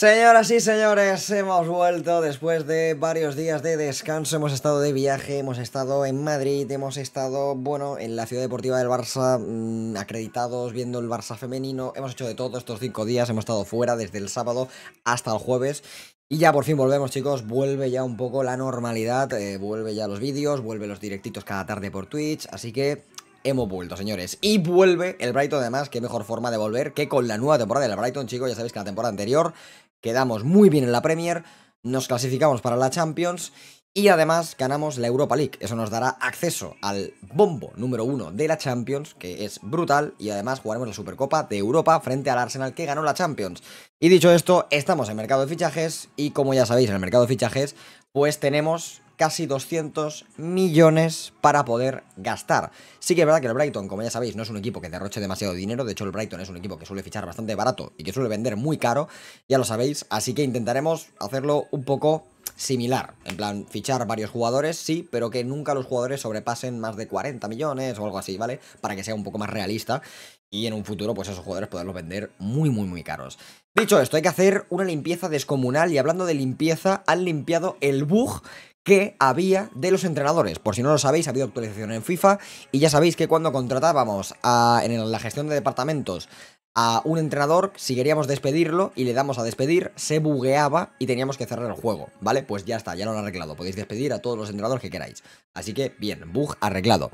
Señoras y señores, hemos vuelto después de varios días de descanso, hemos estado de viaje, hemos estado en Madrid, hemos estado, bueno, en la ciudad deportiva del Barça, mm, acreditados, viendo el Barça femenino, hemos hecho de todo estos cinco días, hemos estado fuera desde el sábado hasta el jueves. Y ya por fin volvemos chicos, vuelve ya un poco la normalidad, eh, vuelve ya los vídeos, vuelve los directitos cada tarde por Twitch, así que hemos vuelto, señores. Y vuelve el Brighton, además, qué mejor forma de volver que con la nueva temporada del Brighton, chicos. Ya sabéis que la temporada anterior quedamos muy bien en la Premier, nos clasificamos para la Champions y además ganamos la Europa League. Eso nos dará acceso al bombo número uno de la Champions, que es brutal, y además jugaremos la Supercopa de Europa frente al Arsenal que ganó la Champions. Y dicho esto, estamos en mercado de fichajes y como ya sabéis, en el mercado de fichajes, pues tenemos casi 200 millones para poder gastar. Sí que es verdad que el Brighton, como ya sabéis, no es un equipo que derroche demasiado dinero. De hecho, el Brighton es un equipo que suele fichar bastante barato y que suele vender muy caro, ya lo sabéis. Así que intentaremos hacerlo un poco similar. En plan, fichar varios jugadores, sí, pero que nunca los jugadores sobrepasen más de 40 millones o algo así, ¿vale? Para que sea un poco más realista y en un futuro, pues esos jugadores poderlos vender muy, muy, muy caros. Dicho esto, hay que hacer una limpieza descomunal y hablando de limpieza, han limpiado el bug que había de los entrenadores. Por si no lo sabéis, ha habido actualización en FIFA y ya sabéis que cuando contratábamos en la gestión de departamentos a un entrenador, si queríamos despedirlo y le damos a despedir, se bugueaba y teníamos que cerrar el juego, ¿vale? Pues ya está, ya lo han arreglado, podéis despedir a todos los entrenadores que queráis. Así que bien, bug arreglado.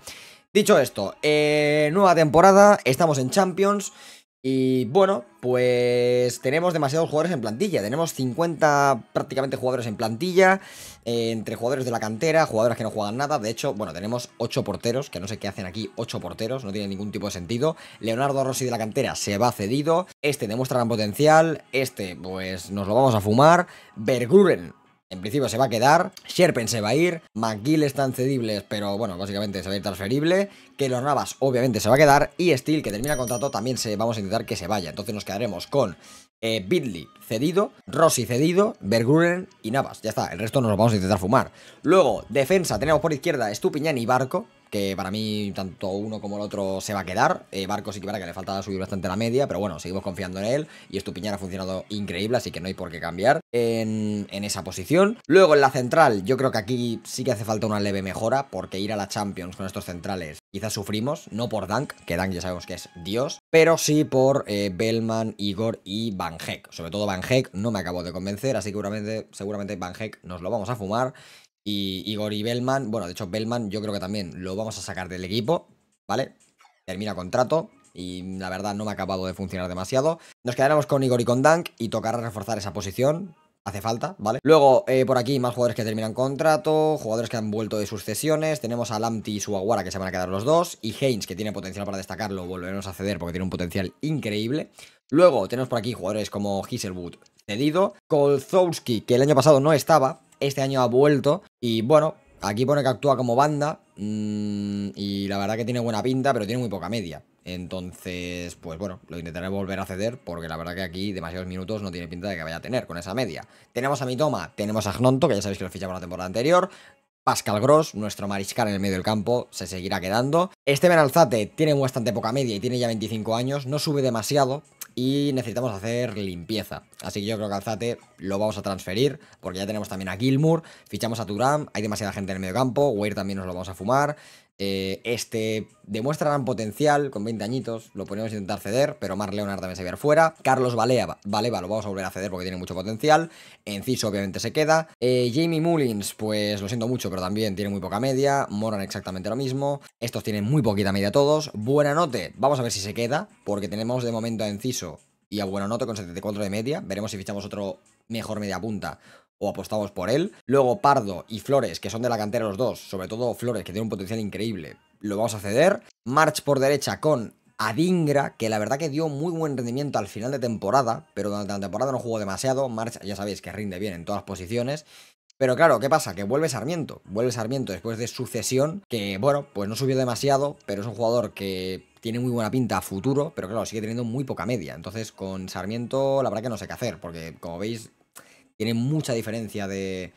Dicho esto, eh, nueva temporada, estamos en Champions... Y bueno, pues tenemos demasiados jugadores en plantilla. Tenemos 50 prácticamente jugadores en plantilla, eh, entre jugadores de la cantera, jugadores que no juegan nada. De hecho, bueno, tenemos 8 porteros, que no sé qué hacen aquí 8 porteros, no tiene ningún tipo de sentido. Leonardo Rossi de la cantera se va cedido. Este demuestra gran potencial. Este, pues nos lo vamos a fumar. Bergruren en principio se va a quedar, Sherpen se va a ir, McGill están cedibles, pero bueno, básicamente se va a ir transferible, que los Navas obviamente se va a quedar y Steel, que termina contrato, también se, vamos a intentar que se vaya. Entonces nos quedaremos con eh, cedido, Rossi cedido, Bergrunen y Navas. Ya está, el resto nos lo vamos a intentar fumar. Luego, defensa, tenemos por izquierda Stupiñán y Barco, que para mí tanto uno como el otro se va a quedar. Eh, Barco sí que para que le falta subir bastante la media, pero bueno, seguimos confiando en él y Estupiñán ha funcionado increíble, así que no hay por qué cambiar en, esa posición. Luego en la central, yo creo que aquí sí que hace falta una leve mejora, porque ir a la Champions con estos centrales quizás sufrimos, no por Dank, que Dank ya sabemos que es Dios, pero sí por eh, Bellman, Igor y Van Heck. Sobre todo Van Heck no me acabo de convencer, así que seguramente, seguramente Van Heck nos lo vamos a fumar. Y Igor y Bellman, bueno, de hecho Bellman yo creo que también lo vamos a sacar del equipo, ¿vale? Termina contrato y la verdad no me ha acabado de funcionar demasiado. Nos quedaremos con Igor y con Dank y tocará reforzar esa posición, hace falta, ¿vale? Luego, eh, por aquí, más jugadores que terminan contrato, jugadores que han vuelto de sus cesiones, tenemos a Lamti y Aguara que se van a quedar los dos, y Haynes, que tiene potencial para destacarlo, volveremos a ceder porque tiene un potencial increíble. Luego, tenemos por aquí jugadores como Hiselwood, cedido, Kolzowski, que el año pasado no estaba, este año ha vuelto y bueno, aquí pone que actúa como banda mm, y la verdad que tiene buena pinta, pero tiene muy poca media. Entonces, pues bueno, lo intentaré volver a ceder porque la verdad que aquí demasiados minutos no tiene pinta de que vaya a tener con esa media. Tenemos a Mitoma, tenemos a Gnonto, que ya sabéis que lo fichamos la temporada anterior. Pascal Gross, nuestro mariscal en el medio del campo, se seguirá quedando. Esteban Alzate tiene bastante poca media y tiene ya 25 años, no sube demasiado, y necesitamos hacer limpieza. Así que yo creo que Alzate lo vamos a transferir, porque ya tenemos también a Gilmour, fichamos a Turam, hay demasiada gente en el medio campo, Weir también nos lo vamos a fumar, eh, este demuestra gran potencial con 20 añitos, lo ponemos intentar ceder, pero Mar Leonard también se ve a fuera. Carlos Balea, lo vamos a volver a ceder porque tiene mucho potencial. Enciso obviamente se queda. Eh, Jamie Mullins, pues lo siento mucho, pero también tiene muy poca media. Moran exactamente lo mismo. Estos tienen muy poquita media todos. Buena note, vamos a ver si se queda, porque tenemos de momento a Enciso y a Buenanote con 74 de media. Veremos si fichamos otro mejor media punta o apostamos por él. Luego Pardo y Flores, que son de la cantera los dos, sobre todo Flores, que tiene un potencial increíble, lo vamos a ceder. March por derecha con Adingra, que la verdad que dio muy buen rendimiento al final de temporada, pero durante la temporada no jugó demasiado. March ya sabéis que rinde bien en todas las posiciones. Pero claro, ¿qué pasa? Que vuelve Sarmiento. Vuelve Sarmiento después de sucesión, que bueno, pues no subió demasiado, pero es un jugador que tiene muy buena pinta a futuro, pero claro, sigue teniendo muy poca media. Entonces con Sarmiento la verdad que no sé qué hacer, porque como veis tiene mucha diferencia de,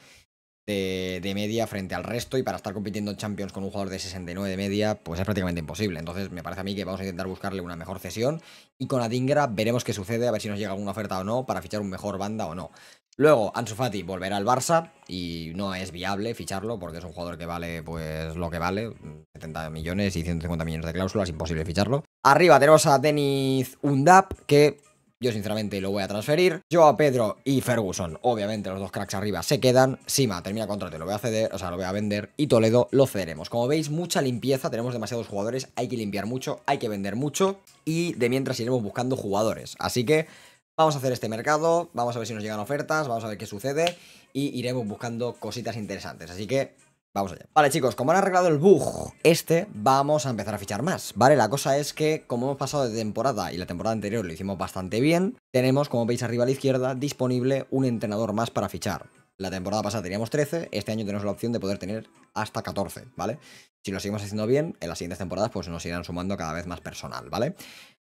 media frente al resto y para estar compitiendo en Champions con un jugador de 69 de media, pues es prácticamente imposible. Entonces me parece a mí que vamos a intentar buscarle una mejor cesión y con Adingra veremos qué sucede, a ver si nos llega alguna oferta o no para fichar un mejor banda o no. Luego, Ansu Fati volverá al Barça y no es viable ficharlo porque es un jugador que vale pues lo que vale, 70 millones y 150 millones de cláusulas, imposible ficharlo. Arriba tenemos a Denis Undap que yo sinceramente lo voy a transferir. yo a Pedro y Ferguson, obviamente los dos cracks arriba se quedan. Sima termina contrato, lo voy a ceder, o sea, lo voy a vender. Y Toledo lo cederemos. Como veis, mucha limpieza, tenemos demasiados jugadores, hay que limpiar mucho, hay que vender mucho. Y de mientras iremos buscando jugadores. Así que vamos a hacer este mercado, vamos a ver si nos llegan ofertas, vamos a ver qué sucede. Y iremos buscando cositas interesantes. Así que Vamos allá. Vale, chicos, como han arreglado el bug este, vamos a empezar a fichar más, ¿vale? La cosa es que, como hemos pasado de temporada y la temporada anterior lo hicimos bastante bien, tenemos, como veis arriba a la izquierda, disponible un entrenador más para fichar. La temporada pasada teníamos 13, este año tenemos la opción de poder tener hasta 14, ¿vale? Si lo seguimos haciendo bien, en las siguientes temporadas pues nos irán sumando cada vez más personal, ¿vale?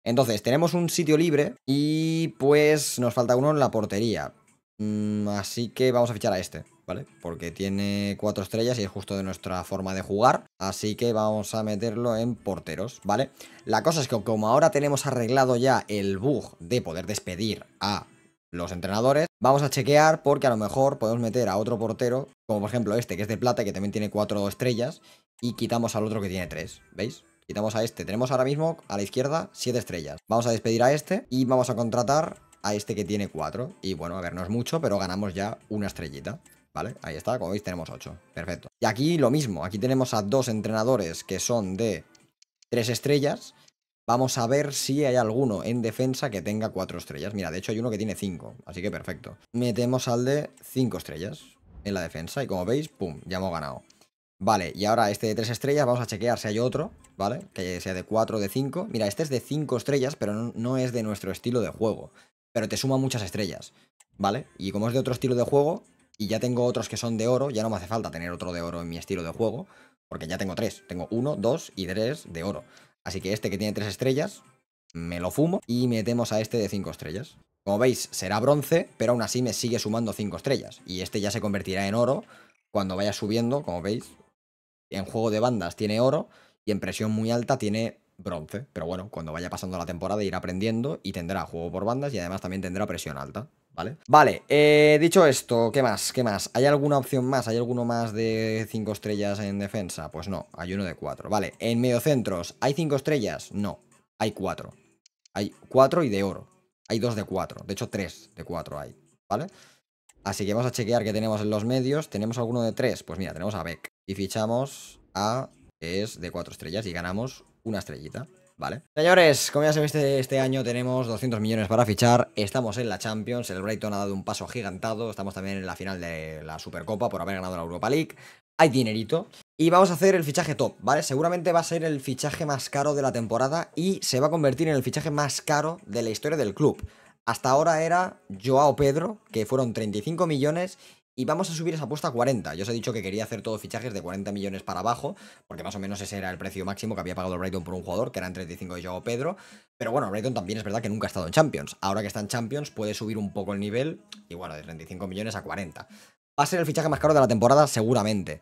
Entonces, tenemos un sitio libre y pues nos falta uno en la portería. Mm, así que vamos a fichar a este. ¿vale? Porque tiene cuatro estrellas y es justo de nuestra forma de jugar. Así que vamos a meterlo en porteros, ¿vale? La cosa es que como ahora tenemos arreglado ya el bug de poder despedir a los entrenadores, vamos a chequear porque a lo mejor podemos meter a otro portero, como por ejemplo este que es de plata y que también tiene cuatro estrellas, y quitamos al otro que tiene tres, ¿veis? Quitamos a este. Tenemos ahora mismo a la izquierda 7 estrellas. Vamos a despedir a este y vamos a contratar a este que tiene 4 Y bueno, a ver, no es mucho, pero ganamos ya una estrellita. ¿Vale? Ahí está, como veis tenemos 8. Perfecto. Y aquí lo mismo, aquí tenemos a dos entrenadores que son de 3 estrellas. Vamos a ver si hay alguno en defensa que tenga cuatro estrellas. Mira, de hecho hay uno que tiene 5, así que perfecto. Metemos al de 5 estrellas en la defensa y como veis, pum, ya hemos ganado. Vale, y ahora este de tres estrellas, vamos a chequear si hay otro, ¿vale? Que sea de 4 o de 5. Mira, este es de 5 estrellas, pero no es de nuestro estilo de juego. Pero te suma muchas estrellas, ¿vale? Y como es de otro estilo de juego, y ya tengo otros que son de oro, ya no me hace falta tener otro de oro en mi estilo de juego, porque ya tengo tres. Tengo uno, dos y tres de oro. Así que este que tiene tres estrellas, me lo fumo y metemos a este de cinco estrellas. Como veis, será bronce, pero aún así me sigue sumando cinco estrellas. Y este ya se convertirá en oro cuando vaya subiendo, como veis. En juego de bandas tiene oro y en presión muy alta tiene bronce, pero bueno, cuando vaya pasando la temporada irá aprendiendo y tendrá juego por bandas y además también tendrá presión alta, ¿vale? Vale, eh, dicho esto, ¿qué más? ¿Qué más? ¿Hay alguna opción más? ¿Hay alguno más de 5 estrellas en defensa? Pues no, hay uno de 4, ¿vale? ¿En mediocentros hay 5 estrellas? No, hay 4. Hay 4 y de oro. Hay 2 de 4, de hecho 3 de 4 hay, ¿vale? Así que vamos a chequear qué tenemos en los medios. ¿Tenemos alguno de 3? Pues mira, tenemos a Beck. Y fichamos a... Es de 4 estrellas y ganamos una estrellita. ¿vale? Señores, como ya sabéis, este año tenemos 200 millones para fichar, estamos en la Champions, el Brighton ha dado un paso gigantado, estamos también en la final de la Supercopa por haber ganado la Europa League, hay dinerito. Y vamos a hacer el fichaje top, ¿vale? Seguramente va a ser el fichaje más caro de la temporada y se va a convertir en el fichaje más caro de la historia del club. Hasta ahora era Joao Pedro, que fueron 35 millones y vamos a subir esa apuesta a 40. Yo os he dicho que quería hacer todos fichajes de 40 millones para abajo, porque más o menos ese era el precio máximo que había pagado Brighton por un jugador, que eran 35 de Joao Pedro. Pero bueno, Brighton también es verdad que nunca ha estado en Champions. Ahora que está en Champions puede subir un poco el nivel y bueno, de 35 millones a 40. Va a ser el fichaje más caro de la temporada seguramente,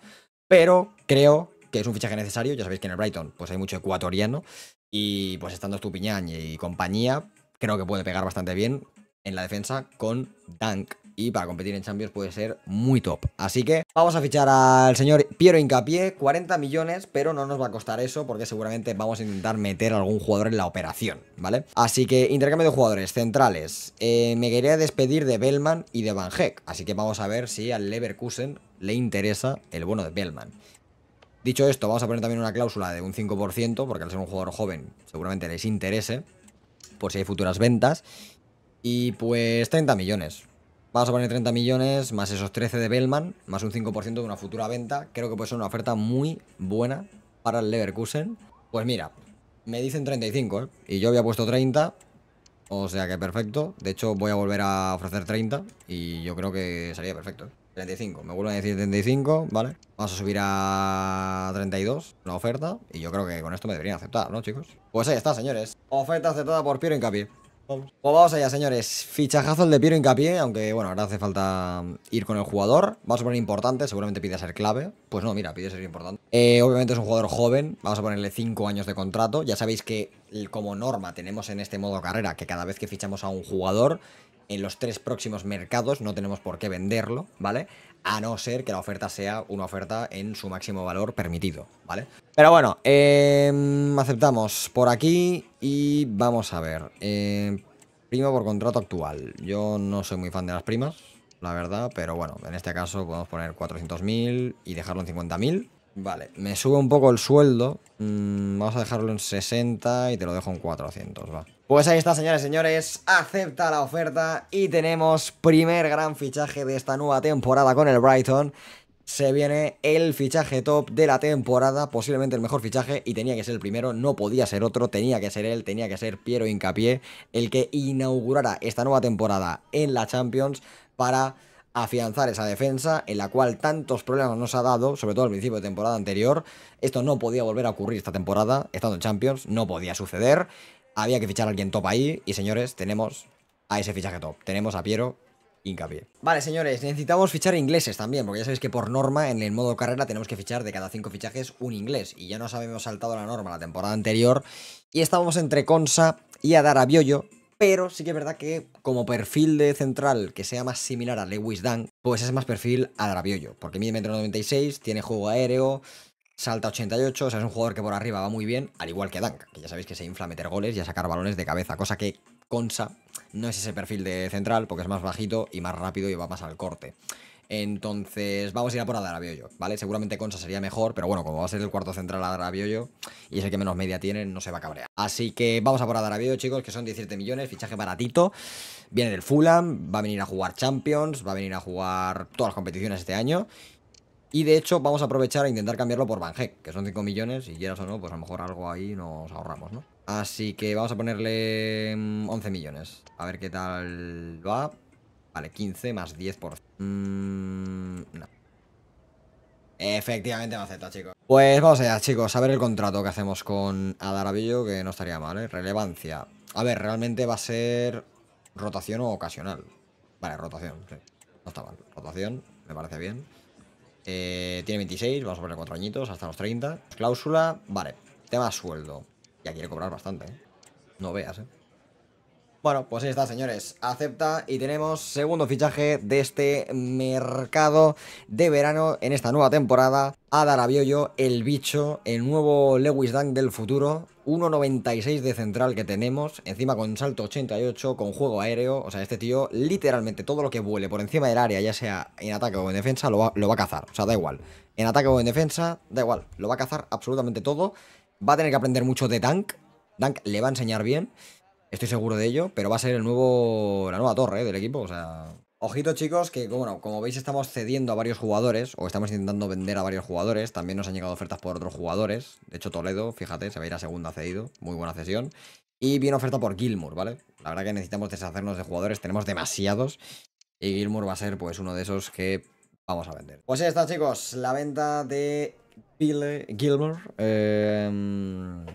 pero creo que es un fichaje necesario. Ya sabéis que en el Brighton pues hay mucho ecuatoriano y pues estando Estupiñán y compañía, creo que puede pegar bastante bien en la defensa con Dunk y para competir en Champions puede ser muy top. Así que vamos a fichar al señor Piero Incapié, 40 millones, pero no nos va a costar eso porque seguramente vamos a intentar meter a algún jugador en la operación, ¿vale? Así que intercambio de jugadores centrales. Eh, me quería despedir de Bellman y de Van Heck, así que vamos a ver si al Leverkusen le interesa el bono de Bellman. Dicho esto, vamos a poner también una cláusula de un 5%, porque al ser un jugador joven seguramente les interese, por si hay futuras ventas. Y pues 30 millones. Vamos a poner 30 millones más esos 13 de Bellman, más un 5% de una futura venta. Creo que puede ser una oferta muy buena para el Leverkusen. Pues mira, me dicen 35, ¿eh? Y yo había puesto 30, o sea que perfecto. De hecho, voy a volver a ofrecer 30 y yo creo que sería perfecto. 35, ¿eh? me vuelven a decir 35, ¿vale? Vamos a subir a 32 la oferta y yo creo que con esto me deberían aceptar, ¿no, chicos? Pues ahí está, señores. Oferta aceptada por Piero Incapi. Vamos. Pues vamos allá, señores. Fichajazo el de Piero hincapié, aunque bueno, ahora hace falta ir con el jugador. Vamos a poner importante, seguramente pide ser clave. Pues no, mira, pide ser importante. Eh, obviamente es un jugador joven, vamos a ponerle 5 años de contrato. Ya sabéis que como norma tenemos en este modo carrera que cada vez que fichamos a un jugador en los tres próximos mercados, no tenemos por qué venderlo, ¿vale? A no ser que la oferta sea una oferta en su máximo valor permitido, ¿vale? Pero bueno, em, aceptamos por aquí y vamos a ver. Em, prima por contrato actual. Yo no soy muy fan de las primas, la verdad, pero bueno, en este caso podemos poner 400.000 y dejarlo en 50.000. Vale, me sube un poco el sueldo. Mm, vamos a dejarlo en 60 y te lo dejo en 400, va. Pues ahí está, señores y señores, acepta la oferta y tenemos primer gran fichaje de esta nueva temporada con el Brighton. Se viene el fichaje top de la temporada, posiblemente el mejor fichaje y tenía que ser el primero, no podía ser otro, tenía que ser él, tenía que ser Piero Incapié el que inaugurara esta nueva temporada en la Champions para afianzar esa defensa en la cual tantos problemas nos ha dado, sobre todo al principio de temporada anterior. Esto no podía volver a ocurrir esta temporada, estando en Champions, no podía suceder. Había que fichar a alguien top ahí. Y señores, tenemos a ese fichaje top. Tenemos a Piero hincapié. Vale, señores, necesitamos fichar ingleses también, porque ya sabéis que por norma en el modo carrera tenemos que fichar de cada cinco fichajes un inglés, y ya nos habíamos saltado la norma la temporada anterior, y estábamos entre Consa y Adara Biollo pero sí que es verdad que como perfil de central que sea más similar a Lewis Dan, pues es más perfil a Biollo porque mide metro 96, tiene juego aéreo, salta 88, o sea, es un jugador que por arriba va muy bien, al igual que Dank, que ya sabéis que se infla a meter goles y a sacar balones de cabeza, cosa que Consa no es ese perfil de central porque es más bajito y más rápido y va más al corte. Entonces, vamos a ir a por Adarabioyo, ¿vale? Seguramente Consa sería mejor, pero bueno, como va a ser el cuarto central Adarabioyo y es el que menos media tiene, no se va a cabrear. Así que vamos a por Adarabioyo, chicos, que son 17 millones, fichaje baratito. Viene del Fulham, va a venir a jugar Champions, va a venir a jugar todas las competiciones este año y de hecho vamos a aprovechar a e intentar cambiarlo por Van Heck, que son 5 millones, y quieras o no, pues a lo mejor algo ahí nos ahorramos, ¿no? Así que vamos a ponerle 11 mm, millones. A ver qué tal va. Vale, 15 más 10 por... Mm, no. Efectivamente me acepta, chicos. Pues vamos allá, chicos, a ver el contrato que hacemos con Adarabillo, que no estaría mal, ¿eh? Relevancia. A ver, realmente va a ser rotación o ocasional. Vale, rotación, sí. No está mal. Rotación, me parece bien. Eh, tiene 26, vamos a poner 4 añitos, hasta los 30. Cláusula, vale. Tema sueldo. Ya quiere cobrar bastante, ¿eh? No veas, ¿eh? Bueno, pues ahí está, señores. Acepta y tenemos segundo fichaje de este mercado de verano en esta nueva temporada. Adar Abioyo, el bicho, el nuevo Lewis Dunk del futuro. 1.96 de central que tenemos, encima con salto 88, con juego aéreo. O sea, este tío, literalmente todo lo que vuele por encima del área, ya sea en ataque o en defensa, lo va, lo va a cazar. O sea, da igual. En ataque o en defensa, da igual. Lo va a cazar absolutamente todo. Va a tener que aprender mucho de Dunk. Dunk le va a enseñar bien. Estoy seguro de ello, pero va a ser el nuevo, la nueva torre eh, del equipo. O sea, ojito chicos, que como veis estamos cediendo a varios jugadores o estamos intentando vender a varios jugadores. También nos han llegado ofertas por otros jugadores. De hecho, Toledo, fíjate, se va a ir a segunda cedido. Muy buena cesión. Y viene oferta por Gilmour, ¿vale? La verdad que necesitamos deshacernos de jugadores, tenemos demasiados. Y Gilmour va a ser pues uno de esos que vamos a vender. Pues ya está chicos, la venta de Bill Gilmour. Eh...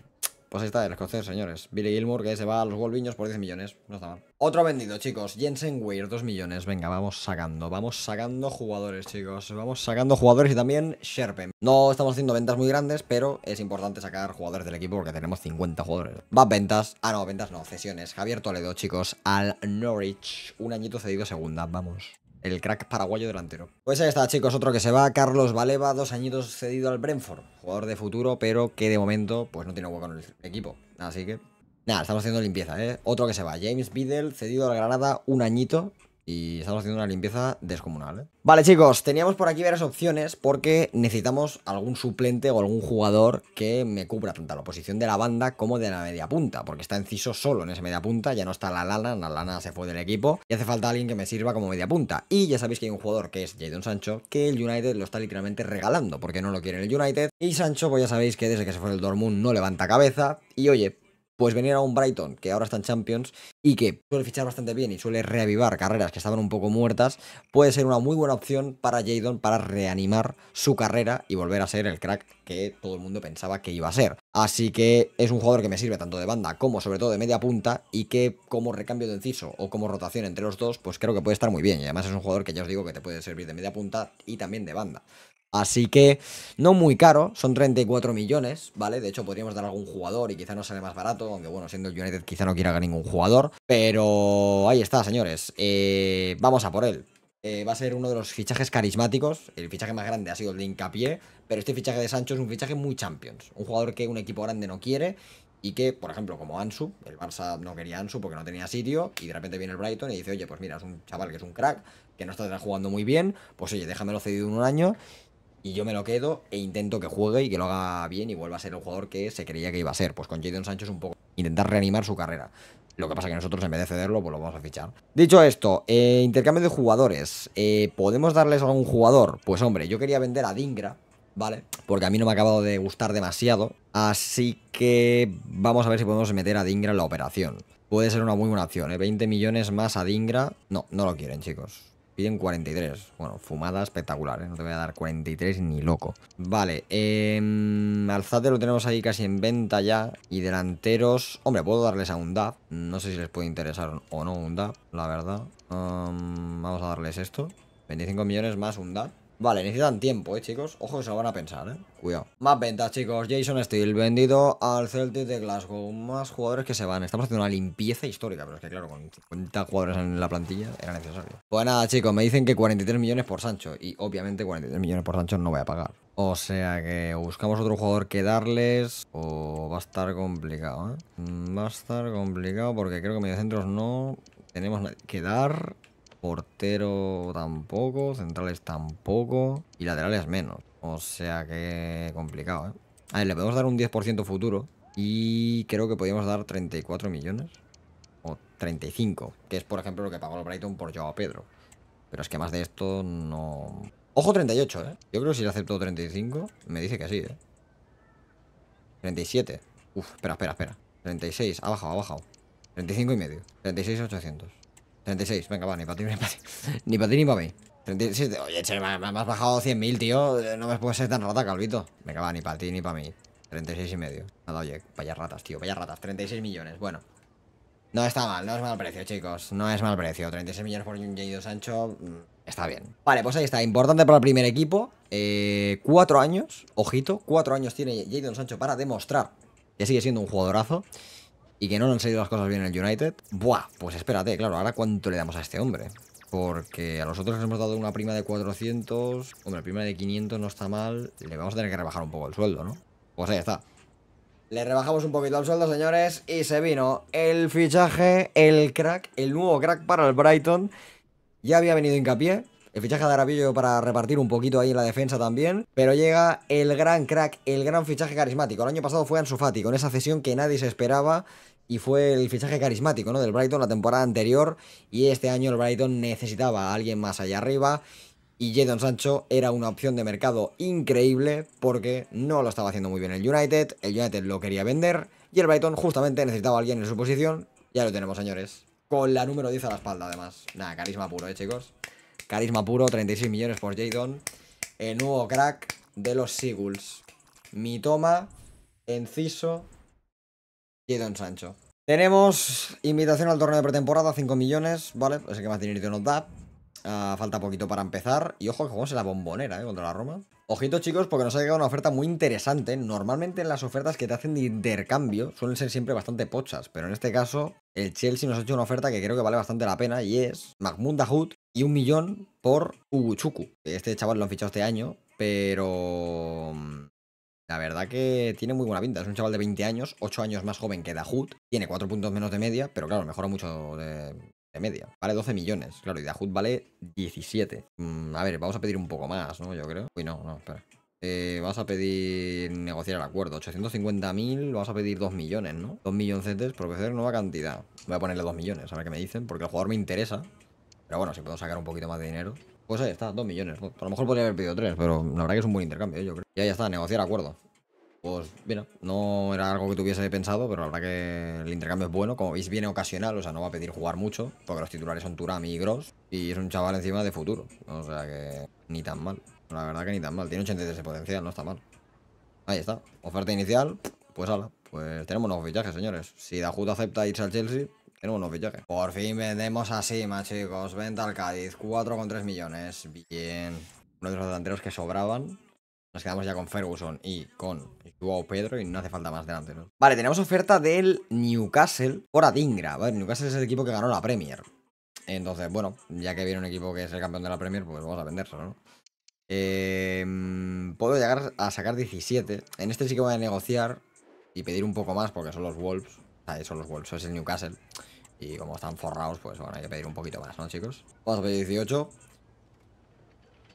Pues ahí está, el escocés, señores. Billy Gilmour que se va a los Wolviños por 10 millones. No está mal. Otro vendido, chicos. Jensen Weir, 2 millones. Venga, vamos sacando. Vamos sacando jugadores, chicos. Vamos sacando jugadores y también Sherpen. No estamos haciendo ventas muy grandes, pero es importante sacar jugadores del equipo porque tenemos 50 jugadores. Más ventas. Ah, no, ventas no, cesiones. Javier Toledo, chicos, al Norwich. Un añito cedido segunda. Vamos el crack paraguayo delantero. Pues ahí está, chicos, otro que se va, Carlos Valeva, dos añitos cedido al Brentford, jugador de futuro, pero que de momento pues no tiene hueco en el equipo, así que... Nada, estamos haciendo limpieza, ¿eh? Otro que se va, James Biddle, cedido al Granada, un añito, y estamos haciendo una limpieza descomunal. ¿eh? Vale, chicos, teníamos por aquí varias opciones porque necesitamos algún suplente o algún jugador que me cubra tanto la posición de la banda como de la media punta, porque está Enciso solo en esa media punta, ya no está la lana, la lana se fue del equipo y hace falta alguien que me sirva como media punta. Y ya sabéis que hay un jugador que es Jadon Sancho que el United lo está literalmente regalando porque no lo quiere el United. Y Sancho, pues ya sabéis que desde que se fue del Dortmund no levanta cabeza. Y oye, pues venir a un Brighton, que ahora está en Champions y que suele fichar bastante bien y suele reavivar carreras que estaban un poco muertas, puede ser una muy buena opción para Jadon para reanimar su carrera y volver a ser el crack que todo el mundo pensaba que iba a ser. Así que es un jugador que me sirve tanto de banda como sobre todo de media punta y que como recambio de inciso o como rotación entre los dos, pues creo que puede estar muy bien. Y además es un jugador que ya os digo que te puede servir de media punta y también de banda. Así que no muy caro, son 34 millones, ¿vale? De hecho podríamos dar algún jugador y quizá no sale más barato, aunque bueno, siendo el United quizá no quiera ningún jugador. Pero ahí está, señores, eh, vamos a por él. Eh, va a ser uno de los fichajes carismáticos, el fichaje más grande ha sido el de hincapié, pero este fichaje de Sancho es un fichaje muy champions, un jugador que un equipo grande no quiere y que, por ejemplo, como Ansu, el Barça no quería Ansu porque no tenía sitio, y de repente viene el Brighton y dice, oye, pues mira, es un chaval que es un crack, que no está jugando muy bien, pues oye, déjamelo cedido en un año, y yo me lo quedo e intento que juegue y que lo haga bien y vuelva a ser el jugador que se creía que iba a ser. Pues con Jadon Sancho un poco intentar reanimar su carrera. Lo que pasa que nosotros en vez de cederlo, pues lo vamos a fichar. Dicho esto, eh, intercambio de jugadores. Eh, ¿Podemos darles a algún jugador? Pues hombre, yo quería vender a Dingra, ¿vale? Porque a mí no me ha acabado de gustar demasiado. Así que vamos a ver si podemos meter a Dingra en la operación. Puede ser una muy buena opción, ¿eh? 20 millones más a Dingra. No, no lo quieren, chicos. En 43. Bueno, fumada espectacular, ¿eh? no te voy a dar 43 ni loco. Vale, eh, em, Alzate lo tenemos ahí casi en venta ya. Y delanteros, hombre, puedo darles a un dap No sé si les puede interesar o no un dap la verdad. vamos a darles esto. 25 millones más un DAF. Vale, necesitan tiempo, eh, chicos. Ojo que se lo van a pensar, eh. Cuidado. Más ventas, chicos. Jason Steele, vendido al Celtic de Glasgow. Más jugadores que se van. Estamos haciendo una limpieza histórica, pero es que claro, con 50 jugadores en la plantilla era necesario. Pues nada, chicos, me dicen que 43 millones por Sancho. Y obviamente 43 millones por Sancho no voy a pagar. O sea que buscamos otro jugador que darles o va a estar complicado, ¿eh? Mm, va a estar complicado porque creo que mediocentros no tenemos que dar portero tampoco, centrales tampoco y laterales menos. O sea que complicado, ¿eh? A ver, le podemos dar un 10% futuro y creo que podríamos dar 34 millones o 35, que es por ejemplo lo que pagó el Brighton por Joao Pedro. Pero es que más de esto no... Ojo 38, ¿eh? Yo creo que si le acepto 35, me dice que sí, ¿eh? 37. Uf, espera, espera, espera. 36, ha bajado, ha bajado. 35 y medio. 36, 36, venga, va, ni para ti ni para ti. ni para ti ni para mí. oye, che, me, has bajado 100.000, tío. No me puedes ser tan rata, Calvito. Venga, va, ni para ti ni para mí. 36 y medio. Nada, oye, vaya ratas, tío, vaya ratas. 36 millones, bueno. No está mal, no es mal precio, chicos. No es mal precio. 36 millones por un Sancho mm, está bien. Vale, pues ahí está. Importante para el primer equipo. Eh, cuatro años, ojito, cuatro años tiene Jadon Sancho para demostrar que sigue siendo un jugadorazo y que no le han salido las cosas bien en el United, ¡buah! Pues espérate, claro, ahora cuánto le damos a este hombre. Porque a nosotros les hemos dado una prima de 400, hombre, la prima de 500 no está mal, le vamos a tener que rebajar un poco el sueldo, ¿no? Pues ahí está. Le rebajamos un poquito el sueldo, señores, y se vino el fichaje, el crack, el nuevo crack para el Brighton. Ya había venido hincapié, el fichaje de Arabillo para repartir un poquito ahí en la defensa también. Pero llega el gran crack, el gran fichaje carismático. El año pasado fue Ansu Fati, con esa cesión que nadie se esperaba y fue el fichaje carismático ¿no? del Brighton la temporada anterior y este año el Brighton necesitaba a alguien más allá arriba y Jadon Sancho era una opción de mercado increíble porque no lo estaba haciendo muy bien el United, el United lo quería vender y el Brighton justamente necesitaba a alguien en su posición, ya lo tenemos señores, con la número 10 a la espalda además, nada, carisma puro eh chicos, carisma puro, 36 millones por Jadon, el nuevo crack de los Seagulls, mi toma, Enciso, Don Sancho. Tenemos invitación al torneo de pretemporada, 5 millones, ¿vale? Es el que más dinero nos da. Ah, falta poquito para empezar. Y ojo que jugamos en la bombonera, ¿eh? Contra la Roma. Ojito, chicos, porque nos ha llegado una oferta muy interesante. Normalmente las ofertas que te hacen de intercambio suelen ser siempre bastante pochas. Pero en este caso, el Chelsea nos ha hecho una oferta que creo que vale bastante la pena. Y es Mahmoud y un millón por Uguchuku. Este chaval lo han fichado este año. Pero la verdad que tiene muy buena pinta. Es un chaval de 20 años, 8 años más joven que Dahut. Tiene 4 puntos menos de media, pero claro, mejora mucho de, media. Vale 12 millones, claro, y Dahut vale 17. Mm, a ver, vamos a pedir un poco más, ¿no? Yo creo. Uy, no, no, espera. Eh, vamos a pedir negociar el acuerdo. 850.000, vamos a pedir 2 millones, ¿no? 2 milloncetes, ofrecer nueva cantidad. Voy a ponerle 2 millones, a ver qué me dicen, porque el jugador me interesa. Pero bueno, si puedo sacar un poquito más de dinero, pues ahí está, dos millones. Pues, a lo mejor podría haber pedido tres, pero la verdad que es un buen intercambio, yo creo. Y ahí está, negociar acuerdo. Pues mira, no era algo que tuviese pensado, pero la verdad que el intercambio es bueno. Como veis, viene ocasional, o sea, no va a pedir jugar mucho, porque los titulares son Turami y Gross, y es un chaval encima de futuro. O sea que ni tan mal. La verdad que ni tan mal. Tiene 83 de potencial, no está mal. Ahí está. Oferta inicial, pues ala. Pues tenemos los fichajes, señores. Si Dahuto acepta irse al Chelsea, tiene unos Por fin vendemos a Sima, chicos. Venta al Cádiz. 4,3 millones. Bien. Uno de los delanteros que sobraban. Nos quedamos ya con Ferguson y con Joao Pedro y no hace falta más ¿no? Vale, tenemos oferta del Newcastle por Adingra. Vale, Newcastle es el equipo que ganó la Premier. Entonces, bueno, ya que viene un equipo que es el campeón de la Premier, pues vamos a vendérselo, ¿no? Em, puedo llegar a sacar 17. En este sí que voy a negociar y pedir un poco más porque son los Wolves. O sea, son los Wolves, es el Newcastle. Y como están forrados, pues bueno, hay que pedir un poquito más, ¿no, chicos? Vamos a pedir 18.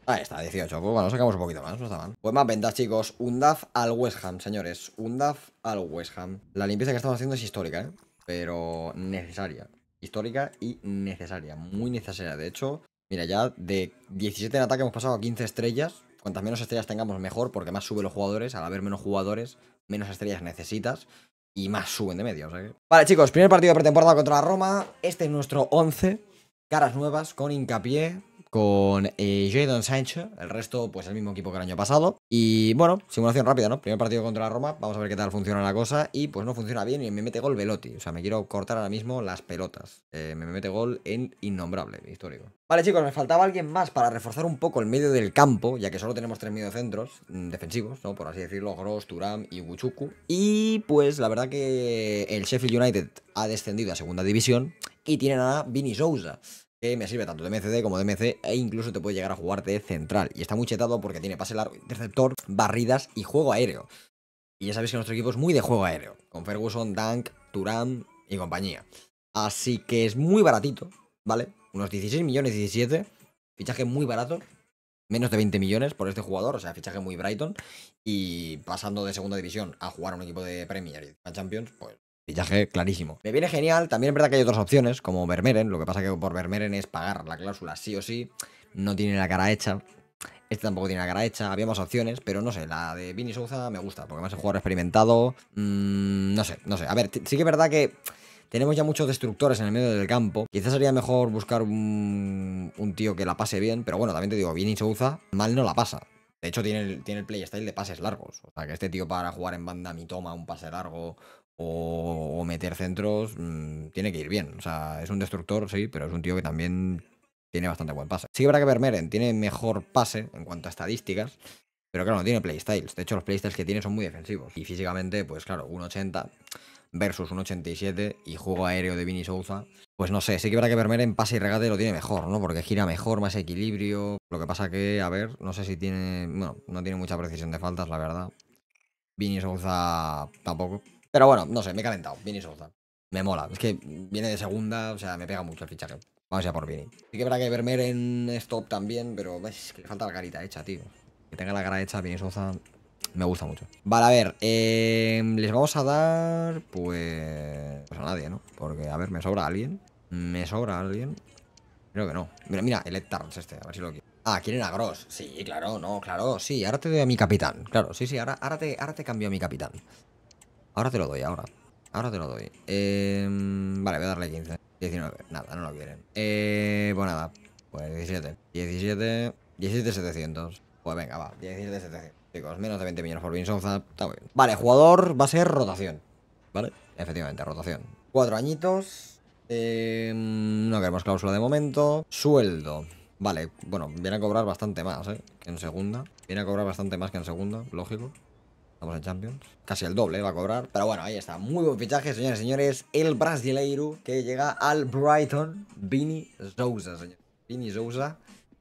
Ahí está, 18. Pues bueno, sacamos un poquito más, no está Pues más ventas, chicos. Un DAF al West Ham, señores. Un DAF al West Ham. La limpieza que estamos haciendo es histórica, ¿eh? Pero necesaria. Histórica y necesaria. Muy necesaria. De hecho, mira, ya de 17 en ataque hemos pasado a 15 estrellas. Cuantas menos estrellas tengamos, mejor, porque más sube los jugadores. Al haber menos jugadores, menos estrellas necesitas y más suben de media. O sea que... Vale, chicos, primer partido de pretemporada contra Roma. Este es nuestro 11. Caras nuevas con hincapié con eh, Jadon Sancho, el resto pues el mismo equipo que el año pasado. Y bueno, simulación rápida, ¿no? Primer partido contra la Roma, vamos a ver qué tal funciona la cosa y pues no funciona bien y me mete gol Velotti. O sea, me quiero cortar ahora mismo las pelotas. Eh, me mete gol en innombrable, histórico. Vale chicos, me faltaba alguien más para reforzar un poco el medio del campo, ya que solo tenemos tres mediocentros mm, defensivos, ¿no? Por así decirlo, Gross, Turam y Wuchuku. Y pues la verdad que el Sheffield United ha descendido a segunda división y tienen a Vinny Sousa me sirve tanto de MCD como de MC e incluso te puede llegar a jugar de central. Y está muy chetado porque tiene pase largo, interceptor, barridas y juego aéreo. Y ya sabéis que nuestro equipo es muy de juego aéreo, con Ferguson, Dank, Turam y compañía. Así que es muy baratito, ¿vale? Unos 16 millones, 17. Fichaje muy barato, menos de 20 millones por este jugador, o sea, fichaje muy Brighton. Y pasando de segunda división a jugar a un equipo de Premier y Champions, pues Pillaje clarísimo. Me viene genial, también es verdad que hay otras opciones, como Vermeeren, lo que pasa que por Vermeeren es pagar la cláusula sí o sí, no tiene la cara hecha, este tampoco tiene la cara hecha, había más opciones, pero no sé, la de Vini Souza me gusta, porque más es un jugador experimentado, mmm, no sé, no sé, a ver, sí que es verdad que tenemos ya muchos destructores en el medio del campo. Quizás sería mejor buscar un, tío que la pase bien, pero bueno, también te digo, Vini Souza mal no la pasa. De hecho, tiene el, tiene el playstyle de pases largos. O sea, que este tío para jugar en banda me toma un pase largo o, meter centros, mm, tiene que ir bien. O sea, es un destructor, sí, pero es un tío que también tiene bastante buen pase. Sí habrá que ver Meren, tiene mejor pase en cuanto a estadísticas, pero claro, no tiene playstyles. De hecho, los playstyles que tiene son muy defensivos. Y físicamente, pues claro, un 1.80 versus 87. y juego aéreo de Vini Souza. Pues no sé, sí que habrá que ver Meren pase y regate lo tiene mejor, ¿no? Porque gira mejor, más equilibrio. Lo que pasa que, a ver, no sé si tiene. Bueno, no tiene mucha precisión de faltas, la verdad. Vini Souza tampoco. Pero bueno, no sé, me he calentado. Vini Souza. Me mola. Es que viene de segunda, o sea, me pega mucho el fichaje. Vamos ya por Vini. Sí que habrá que verme en stop también, pero es que le falta la carita hecha, tío. Que tenga la cara hecha, Vini Soza, Me gusta mucho. Vale, a ver. Em, les vamos a dar. Pues. Pues a nadie, ¿no? Porque, a ver, ¿me sobra alguien? ¿Me sobra alguien? Creo que no. Mira, mira, el Ed este, a ver si lo quiero. Ah, quieren a Gross. Sí, claro, no, claro, sí. Ahora te doy a mi capitán. Claro, sí, sí, ahora, ahora, ahora te cambio a mi capitán. Ahora te lo doy, ahora. Ahora te lo doy. Em, vale, voy a darle 15. 19. Nada, no lo quieren. Eh, pues nada. Pues 17. 17. 17700. Pues venga, va. 17700. Chicos, menos de 20 millones por Vinsonza. Está bien. Vale, jugador va a ser rotación. ¿Vale? Efectivamente, rotación. Cuatro añitos. Em, no queremos cláusula de momento. Sueldo. Vale, bueno, viene a cobrar bastante más, ¿eh? Que en segunda. Viene a cobrar bastante más que en segunda, lógico. Vamos en Champions. Casi el doble va a cobrar. Pero bueno, ahí está. Muy buen fichaje, señores y señores. El brasileiro que llega al Brighton. Vini Sousa, señor. Vini Sousa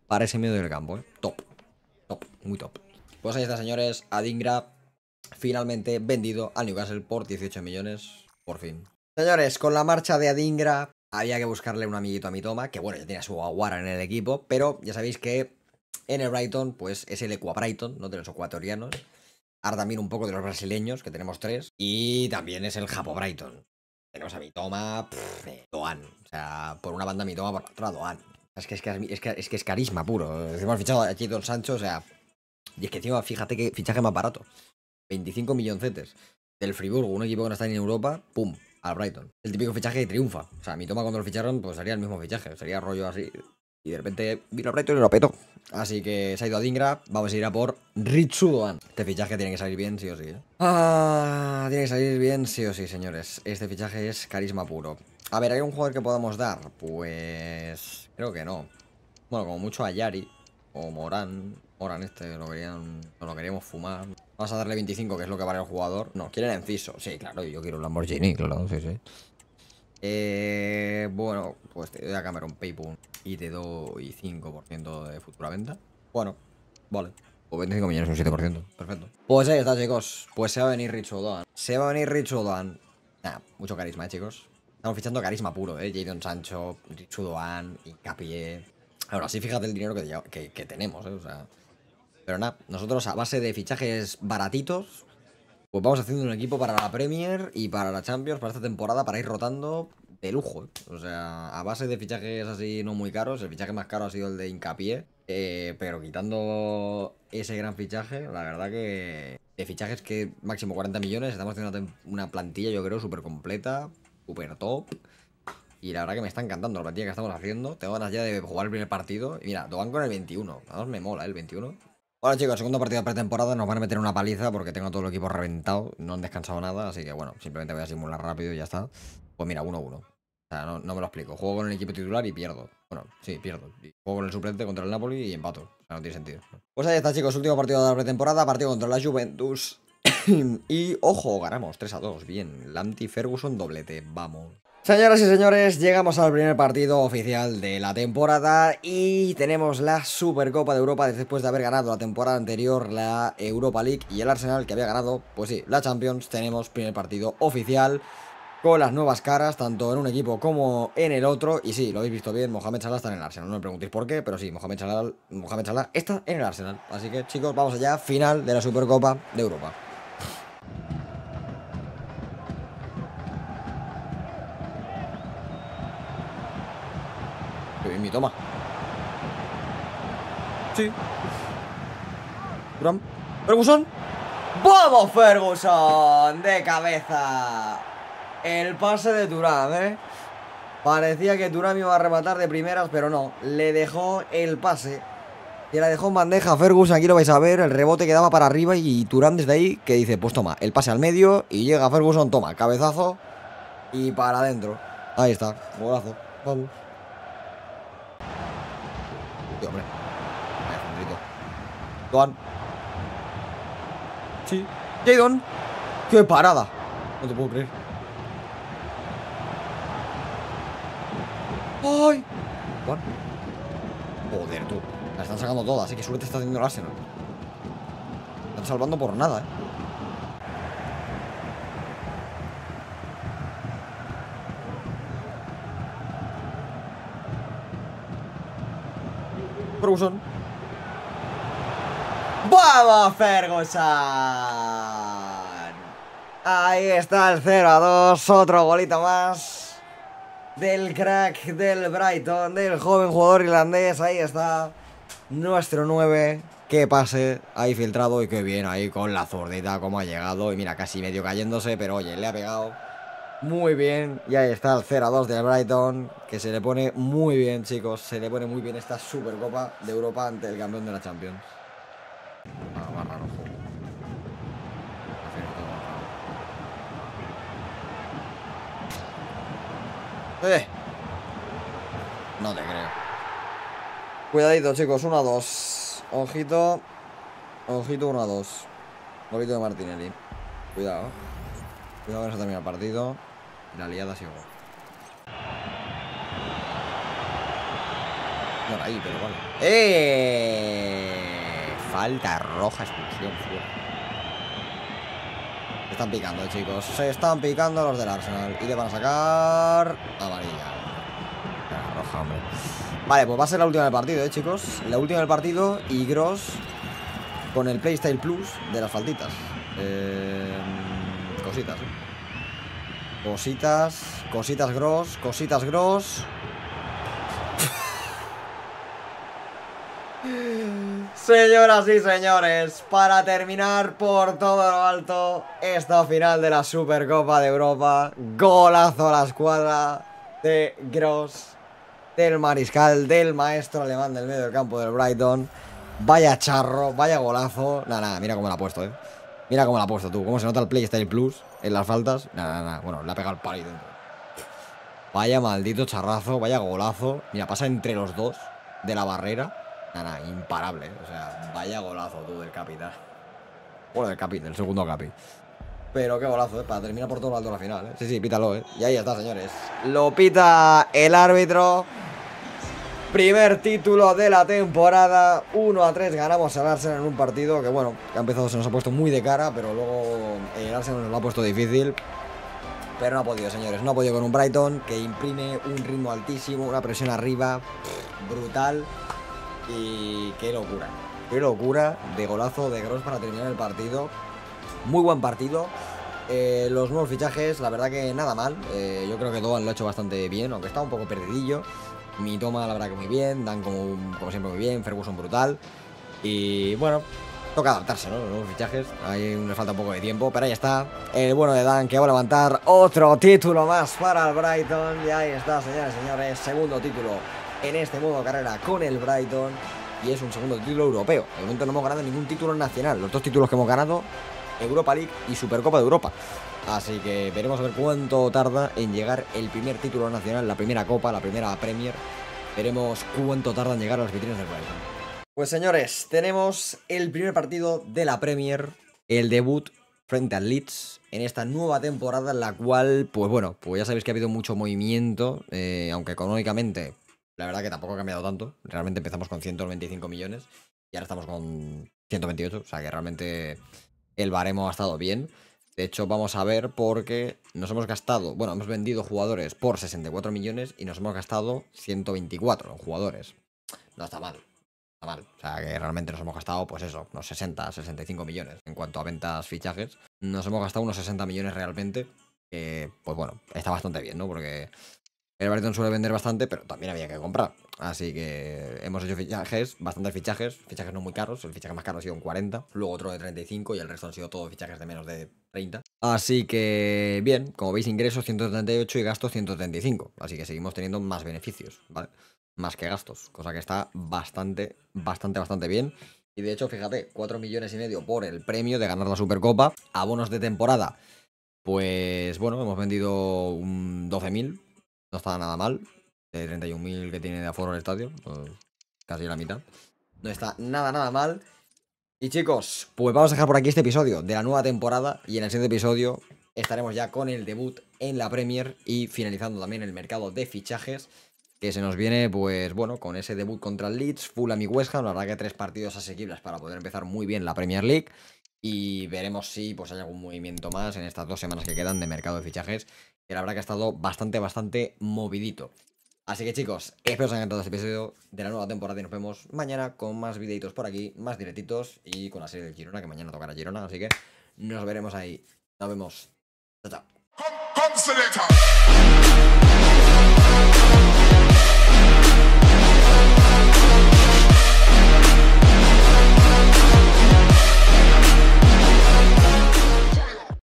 para ese medio del campo. Eh. Top. Top. Muy top. Pues ahí está, señores. Adingra finalmente vendido al Newcastle por 18 millones. Por fin. Señores, con la marcha de Adingra había que buscarle un amiguito a mi toma, Que bueno, ya tenía su Aguara en el equipo. Pero ya sabéis que en el Brighton, pues es el Equa ¿no? De los ecuatorianos Ahora también un poco de los brasileños, que tenemos tres. Y también es el Japo Brighton. Tenemos a mi toma, eh, Doan. O sea, por una banda mi toma, por otra Doan. Es que es, que, es, es, carisma puro. Hemos fichado aquí Don Sancho, o sea... Y es que encima, fíjate que fichaje más barato. 25 milloncetes. Del Friburgo, un equipo que no está ni en Europa, pum, al Brighton. El típico fichaje que triunfa. O sea, mi toma cuando lo ficharon, pues sería el mismo fichaje. Sería rollo así. Y de repente vino el reto y lo petó. Así que se ha ido a Dingra. Vamos a ir a por Richudoan. Este fichaje tiene que salir bien, sí o sí. ¿eh? Ah, tiene que salir bien, sí o sí, señores. Este fichaje es carisma puro. A ver, ¿hay un jugador que podamos dar? Pues... Creo que no. Bueno, como mucho a Yari. O Morán. Morán este lo querían... lo queríamos fumar. Vamos a darle 25, que es lo que vale el jugador. No, quieren Enciso. Sí, claro, yo quiero un Lamborghini, claro, sí, sí. Eh, bueno, pues te doy a Cameron Paypal y te doy 5% de futura venta. Bueno, vale. Pues o 25 millones, un 7%. Perfecto. Pues ahí está, chicos. Pues se va a venir Rich Se va a venir Rich O'Dan. Nah, mucho carisma, eh, chicos. Estamos fichando carisma puro, ¿eh? Jadon Sancho, Rich O'Dan, Incapié. Eh. Ahora sí, fíjate el dinero que, tenemos, ¿eh? Pero nada, nosotros a base de fichajes baratitos pues vamos haciendo un equipo para la Premier y para la Champions, para esta temporada, para ir rotando de lujo. ¿eh? O sea, a base de fichajes así no muy caros, el fichaje más caro ha sido el de hincapié, eh, pero quitando ese gran fichaje, la verdad que de fichajes que máximo 40 millones, estamos haciendo una, plantilla yo creo súper completa, súper top. Y la verdad que me está encantando la plantilla que estamos haciendo. Tengo ganas ya de jugar el primer partido. Y mira, Dogan con el 21. Además me mola ¿eh? el 21. Hola chicos, segundo partido de pretemporada, nos van a meter una paliza porque tengo todo el equipo reventado, no han descansado nada, así que bueno, simplemente voy a simular rápido y ya está. Pues mira, 1-1. O sea, no, me lo explico. Juego con el equipo titular y pierdo. Bueno, sí, pierdo. Juego con el suplente contra el Napoli y empato. O sea, no tiene sentido. Pues ahí está chicos, último partido de la pretemporada, partido contra la Juventus. y ojo, ganamos 3 2, bien. Lanti Ferguson doblete, vamos. Señoras y señores, llegamos al primer partido oficial de la temporada y tenemos la Supercopa de Europa después de haber ganado la temporada anterior la Europa League y el Arsenal que había ganado, pues sí, la Champions, tenemos primer partido oficial con las nuevas caras, tanto en un equipo como en el otro, y sí, lo habéis visto bien, Mohamed Salah está en el Arsenal, no me preguntéis por qué, pero sí, Mohamed Salah, Mohamed está en el Arsenal, así que chicos, vamos allá, final de la Supercopa de Europa. toma. Sí. Ferguson. ¡Vamos, Ferguson! De cabeza. El pase de Durán, ¿eh? Parecía que Durán iba a rematar de primeras, pero no. Le dejó el pase. Y la dejó en bandeja Ferguson, aquí lo vais a ver, el rebote que daba para arriba y Durán desde ahí que dice, pues toma, el pase al medio y llega Ferguson, toma, cabezazo y para adentro. Ahí está, golazo, vamos. Si Sí. Jadon. ¡Qué parada! No te puedo creer. ¡Ay! Doan. Joder, tú. La están sacando todas, así que suerte está teniendo el Arsenal. están salvando por nada, eh. ¡Vamos, Ferguson! Ahí está el 0 a 2, otro golito más del crack del Brighton, del joven jugador irlandés. Ahí está nuestro 9. Que pase ahí filtrado y qué bien ahí con la zurdita como ha llegado. Y mira, casi medio cayéndose, pero oye, le ha pegado muy bien. Y ahí está el 0 a 2 del Brighton, que se le pone muy bien, chicos. Se le pone muy bien esta Supercopa de Europa ante el campeón de la Champions. Eh. No te creo. Cuidadito, chicos. 1 a 2. Ojito. Ojito 1 a 2. Golito de Martinelli. Cuidado. Cuidado que se termina el partido. Y la liada sigue. No, ahí, pero vale. ¡Eh! Falta roja, expulsión, Fuego están picando, chicos. Se están picando los del Arsenal. Y le van a sacar amarilla. Vale, pues va a ser la última del partido, ¿eh, chicos? La última del partido y Gross con el Playstyle Plus de las faltitas. Eh, cositas, ¿eh? Cositas, cositas Gross, cositas Gross. Señoras y señores, para terminar por todo lo alto esta final de la Supercopa de Europa, golazo a la escuadra de Gross, del mariscal, del maestro alemán del medio del campo del Brighton. Vaya charro, vaya golazo. Nada, nada, mira cómo la ha puesto, eh. Mira cómo la ha puesto tú, cómo se nota el PlayStyle Plus en las faltas. Nada, nada, bueno, le ha pegado el palito, Vaya maldito charrazo, vaya golazo. Mira, pasa entre los dos de la barrera. Nada, imparable. ¿eh? O sea, vaya golazo, tú, del capitán. Bueno, del capitán el segundo capi. Pero qué golazo, ¿eh? Para terminar por todo lo alto la final, ¿eh? Sí, sí, pítalo, ¿eh? Y ahí está, señores. Lo pita el árbitro. Primer título de la temporada. 1 a 3 ganamos al Arsenal en un partido que, bueno, que ha empezado, se nos ha puesto muy de cara, pero luego el Arsenal nos lo ha puesto difícil. Pero no ha podido, señores. No ha podido con un Brighton que imprime un ritmo altísimo, una presión arriba brutal. Y qué locura. Qué locura de golazo de Gross para terminar el partido. Muy buen partido. Eh, los nuevos fichajes, la verdad que nada mal. Eh, yo creo que Doan lo ha hecho bastante bien, aunque está un poco perdidillo. Mi toma, la verdad que muy bien. Dan como, siempre muy bien. Ferguson brutal. Y bueno, toca adaptarse, ¿no? Los nuevos fichajes. Ahí nos falta un poco de tiempo, pero ahí está. El bueno de Dan que va a levantar otro título más para el Brighton. Y ahí está, señores y señores. Segundo título en este modo carrera con el Brighton y es un segundo título europeo. De momento no hemos ganado ningún título nacional. Los dos títulos que hemos ganado, Europa League y Supercopa de Europa. Así que veremos a ver cuánto tarda en llegar el primer título nacional, la primera Copa, la primera Premier. Veremos cuánto tarda en llegar a las vitrinas del Brighton. Pues señores, tenemos el primer partido de la Premier, el debut frente al Leeds en esta nueva temporada en la cual, pues bueno, pues ya sabéis que ha habido mucho movimiento, eh, aunque económicamente la verdad que tampoco ha cambiado tanto. Realmente empezamos con 125 millones y ahora estamos con 128. O sea que realmente el baremo ha estado bien. De hecho, vamos a ver porque nos hemos gastado, bueno, hemos vendido jugadores por 64 millones y nos hemos gastado 124 jugadores. No está mal, está mal. O sea, que realmente nos hemos gastado, pues eso, unos 60, 65 millones en cuanto a ventas, fichajes. Nos hemos gastado unos 60 millones realmente, pues bueno, está bastante bien, ¿no? Porque el Brighton suele vender bastante, pero también había que comprar. Así que hemos hecho fichajes, bastantes fichajes, fichajes no muy caros. El fichaje más caro ha sido un 40, luego otro de 35 y el resto han sido todos fichajes de menos de 30. Así que bien, como veis ingresos 138 y gastos 135. Así que seguimos teniendo más beneficios, ¿vale? Más que gastos, cosa que está bastante, bastante, bastante bien. Y de hecho, fíjate, 4 millones y medio por el premio de ganar la Supercopa. bonos de temporada, pues bueno, hemos vendido un 12.000 no está nada mal. De 31.000 que tiene de aforo el estadio, pues, casi la mitad. No está nada, nada mal. Y chicos, pues vamos a dejar por aquí este episodio de la nueva temporada y en el siguiente episodio estaremos ya con el debut en la Premier y finalizando también el mercado de fichajes que se nos viene, pues bueno, con ese debut contra el Leeds, full y West Ham, la verdad que tres partidos asequibles para poder empezar muy bien la Premier League y veremos si pues hay algún movimiento más en estas dos semanas que quedan de mercado de fichajes que la verdad que ha estado bastante, bastante movidito. Así que chicos, espero os haya encantado este episodio de la nueva temporada y nos vemos mañana con más videitos por aquí, más directitos y con la serie del Girona, que mañana tocará Girona, así que nos veremos ahí. Nos vemos. Chao, chao.